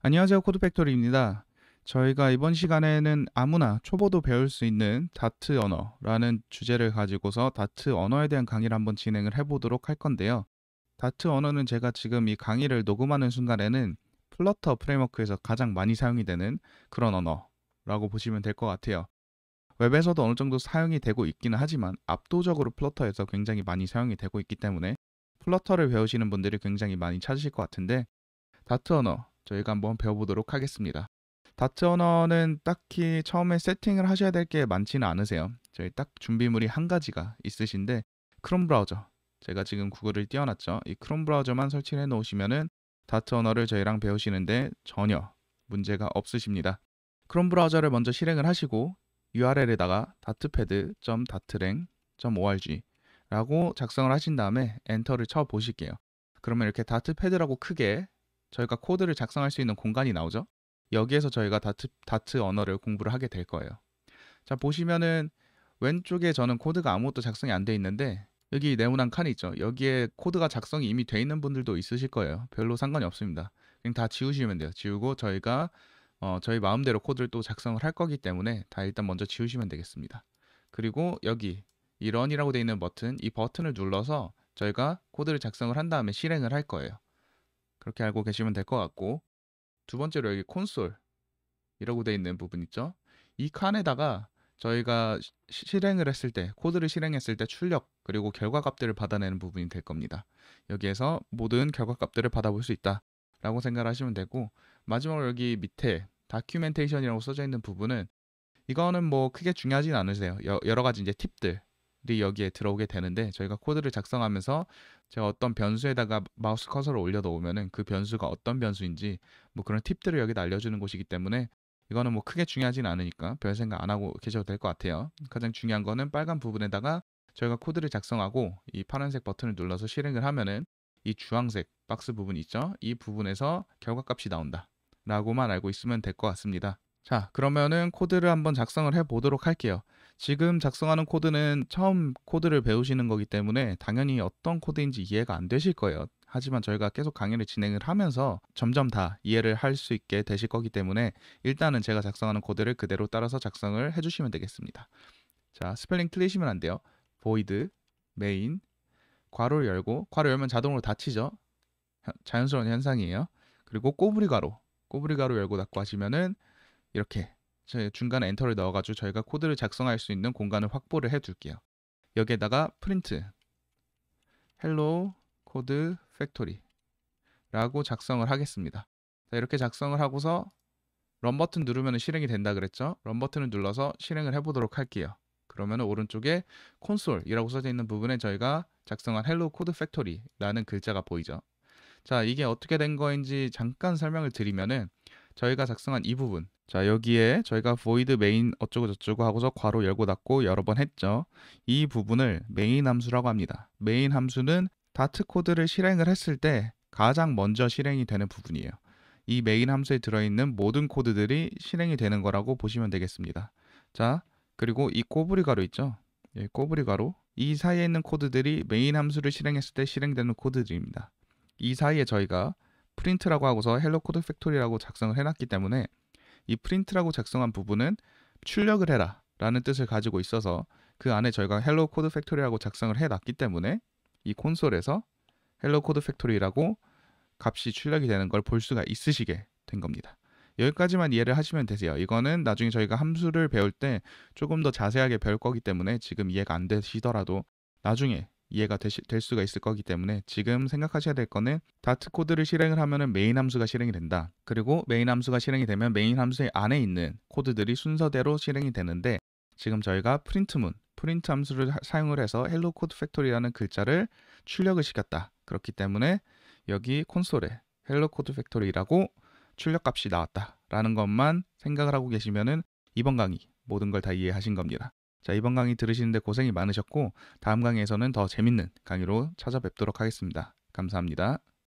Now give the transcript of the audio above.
안녕하세요 코드팩토리입니다. 저희가 이번 시간에는 아무나 초보도 배울 수 있는 다트 언어라는 주제를 가지고서 다트 언어에 대한 강의를 한번 진행을 해보도록 할 건데요. 다트 언어는 제가 지금 이 강의를 녹음하는 순간에는 플러터 프레임워크에서 가장 많이 사용이 되는 그런 언어라고 보시면 될 것 같아요. 웹에서도 어느 정도 사용이 되고 있기는 하지만 압도적으로 플러터에서 굉장히 많이 사용이 되고 있기 때문에 플러터를 배우시는 분들이 굉장히 많이 찾으실 것 같은데 다트 언어 저희가 한번 배워보도록 하겠습니다. 다트 언어는 딱히 처음에 세팅을 하셔야 될 게 많지는 않으세요. 저희 딱 준비물이 한 가지가 있으신데 크롬 브라우저 제가 지금 구글을 띄워놨죠. 이 크롬 브라우저만 설치해 놓으시면은 다트 언어를 저희랑 배우시는데 전혀 문제가 없으십니다. 크롬 브라우저를 먼저 실행을 하시고 URL에다가 d a t a p a d d a t l a n g o r g 라고 작성을 하신 다음에 엔터를 쳐 보실게요. 그러면 이렇게 다트패드라고 크게 저희가 코드를 작성할 수 있는 공간이 나오죠. 여기에서 저희가 다트, 다트 언어를 공부를 하게 될 거예요. 자 보시면은 왼쪽에 저는 코드가 아무것도 작성이 안 돼 있는데 여기 네모난 칸이 있죠. 여기에 코드가 작성이 이미 돼 있는 분들도 있으실 거예요. 별로 상관이 없습니다. 그냥 다 지우시면 돼요. 지우고 저희가 어, 저희 마음대로 코드를 또 작성을 할 거기 때문에 다 일단 먼저 지우시면 되겠습니다. 그리고 여기 이 런이라고 되어 있는 버튼, 이 버튼을 눌러서 저희가 코드를 작성을 한 다음에 실행을 할 거예요. 그렇게 알고 계시면 될 것 같고 두 번째로 여기 콘솔 이라고 되어 있는 부분 있죠. 이 칸에다가 저희가 시, 실행을 했을 때 코드를 실행했을 때 출력 그리고 결과 값들을 받아내는 부분이 될 겁니다. 여기에서 모든 결과 값들을 받아볼 수 있다 라고 생각하시면 되고 마지막으로 여기 밑에 다큐멘테이션이라고 써져 있는 부분은 이거는 뭐 크게 중요하진 않으세요. 여, 여러 가지 이제 팁들 여기에 들어오게 되는데 저희가 코드를 작성하면서 제가 어떤 변수에다가 마우스 커서를 올려 놓으면은 그 변수가 어떤 변수인지 뭐 그런 팁들을 여기다 알려주는 곳이기 때문에 이거는 뭐 크게 중요하진 않으니까 별 생각 안 하고 계셔도 될 것 같아요. 가장 중요한 거는 빨간 부분에다가 저희가 코드를 작성하고 이 파란색 버튼을 눌러서 실행을 하면은 이 주황색 박스 부분 있죠? 이 부분에서 결과값이 나온다. 라고만 알고 있으면 될 것 같습니다. 자, 그러면은 코드를 한번 작성을 해 보도록 할게요. 지금 작성하는 코드는 처음 코드를 배우시는 거기 때문에 당연히 어떤 코드인지 이해가 안 되실 거예요. 하지만 저희가 계속 강의를 진행을 하면서 점점 다 이해를 할 수 있게 되실 거기 때문에 일단은 제가 작성하는 코드를 그대로 따라서 작성을 해주시면 되겠습니다. 자, 스펠링 틀리시면 안 돼요. void main 괄호를 열고 괄호 열면 자동으로 닫히죠. 자연스러운 현상이에요. 그리고 꼬부리 괄호 꼬부리 괄호 열고 닫고 하시면은 이렇게 중간에 엔터를 넣어가지고 저희가 코드를 작성할 수 있는 공간을 확보를 해둘게요. 여기에다가 프린트 hello code f 라고 작성을 하겠습니다. 자, 이렇게 작성을 하고서 런 버튼 누르면 실행이 된다 그랬죠? 런 버튼을 눌러서 실행을 해보도록 할게요. 그러면 오른쪽에 콘솔이라고 써져 있는 부분에 저희가 작성한 hello code f 라는 글자가 보이죠. 자, 이게 어떻게 된 거인지 잠깐 설명을 드리면은 저희가 작성한 이 부분 자 여기에 저희가 void main 어쩌고 저쩌고 하고서 괄호 열고 닫고 여러 번 했죠 이 부분을 main 함수라고 합니다 main 함수는 다트 코드를 실행을 했을 때 가장 먼저 실행이 되는 부분이에요 이 메인 함수에 들어있는 모든 코드들이 실행이 되는 거라고 보시면 되겠습니다 자 그리고 이 꼬부리 가로 있죠 예, 꼬부리 가로 이 사이에 있는 코드들이 메인 함수를 실행했을 때 실행되는 코드들입니다 이 사이에 저희가 프린트라고 하고서 헬로 코드 팩토리라고 작성을 해놨기 때문에 이 프린트라고 작성한 부분은 출력을 해라 라는 뜻을 가지고 있어서 그 안에 저희가 헬로 코드 팩토리라고 작성을 해놨기 때문에 이 콘솔에서 헬로 코드 팩토리라고 값이 출력이 되는 걸 볼 수가 있으시게 된 겁니다. 여기까지만 이해를 하시면 되세요. 이거는 나중에 저희가 함수를 배울 때 조금 더 자세하게 배울 거기 때문에 지금 이해가 안 되시더라도 나중에 이해가 되시, 될 수가 있을 거기 때문에 지금 생각하셔야 될 거는 다트 코드를 실행을 하면 메인 함수가 실행이 된다. 그리고 메인 함수가 실행이 되면 메인 함수의 안에 있는 코드들이 순서대로 실행이 되는데 지금 저희가 프린트문 프린트 함수를 사용을 해서 헬로 코드 팩토리라는 글자를 출력을 시켰다. 그렇기 때문에 여기 콘솔에 헬로 코드 팩토리라고 출력 값이 나왔다라는 것만 생각을 하고 계시면 이번 강의 모든 걸 다 이해하신 겁니다. 자, 이번 강의 들으시는데 고생이 많으셨고 다음 강의에서는 더 재밌는 강의로 찾아뵙도록 하겠습니다. 감사합니다.